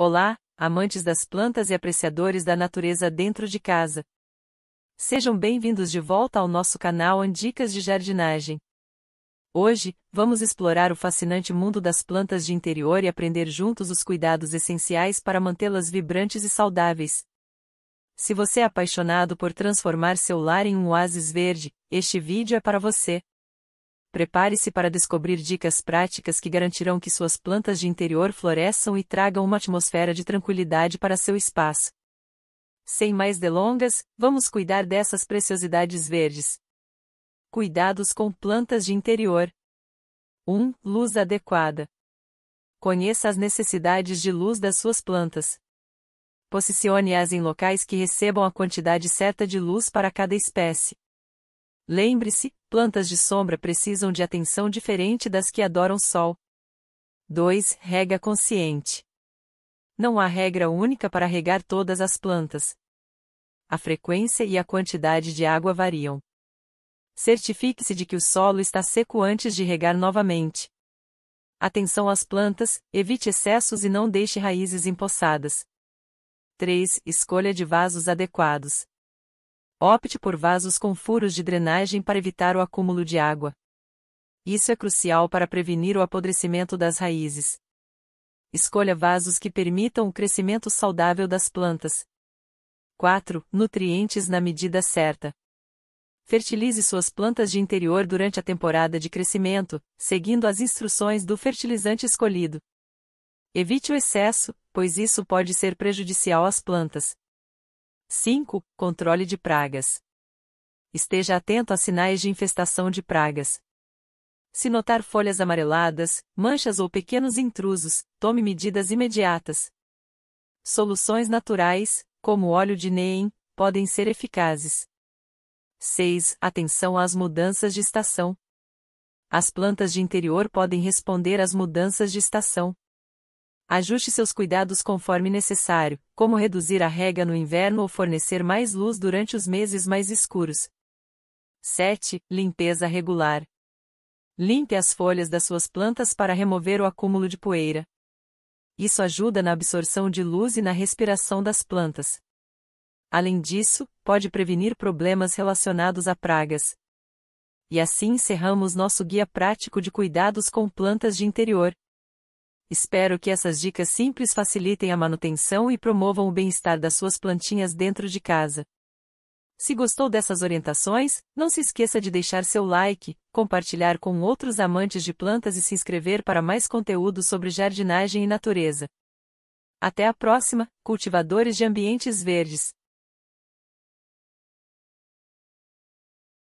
Olá, amantes das plantas e apreciadores da natureza dentro de casa. Sejam bem-vindos de volta ao nosso canal Andicas de Jardinagem. Hoje, vamos explorar o fascinante mundo das plantas de interior e aprender juntos os cuidados essenciais para mantê-las vibrantes e saudáveis. Se você é apaixonado por transformar seu lar em um oásis verde, este vídeo é para você. Prepare-se para descobrir dicas práticas que garantirão que suas plantas de interior floresçam e tragam uma atmosfera de tranquilidade para seu espaço. Sem mais delongas, vamos cuidar dessas preciosidades verdes. Cuidados com plantas de interior. 1. Luz adequada. Conheça as necessidades de luz das suas plantas. Posicione-as em locais que recebam a quantidade certa de luz para cada espécie. Lembre-se, plantas de sombra precisam de atenção diferente das que adoram sol. 2. Rega consciente. Não há regra única para regar todas as plantas. A frequência e a quantidade de água variam. Certifique-se de que o solo está seco antes de regar novamente. Atenção às plantas, evite excessos e não deixe raízes empossadas. 3. Escolha de vasos adequados. Opte por vasos com furos de drenagem para evitar o acúmulo de água. Isso é crucial para prevenir o apodrecimento das raízes. Escolha vasos que permitam o crescimento saudável das plantas. 4. Nutrientes na medida certa. Fertilize suas plantas de interior durante a temporada de crescimento, seguindo as instruções do fertilizante escolhido. Evite o excesso, pois isso pode ser prejudicial às plantas. 5. Controle de pragas. Esteja atento a sinais de infestação de pragas. Se notar folhas amareladas, manchas ou pequenos intrusos, tome medidas imediatas. Soluções naturais, como óleo de neem, podem ser eficazes. 6. Atenção às mudanças de estação. As plantas de interior podem responder às mudanças de estação. Ajuste seus cuidados conforme necessário, como reduzir a rega no inverno ou fornecer mais luz durante os meses mais escuros. 7. Limpeza regular. Limpe as folhas das suas plantas para remover o acúmulo de poeira. Isso ajuda na absorção de luz e na respiração das plantas. Além disso, pode prevenir problemas relacionados a pragas. E assim encerramos nosso guia prático de cuidados com plantas de interior. Espero que essas dicas simples facilitem a manutenção e promovam o bem-estar das suas plantinhas dentro de casa. Se gostou dessas orientações, não se esqueça de deixar seu like, compartilhar com outros amantes de plantas e se inscrever para mais conteúdo sobre jardinagem e natureza. Até a próxima, cultivadores de ambientes verdes!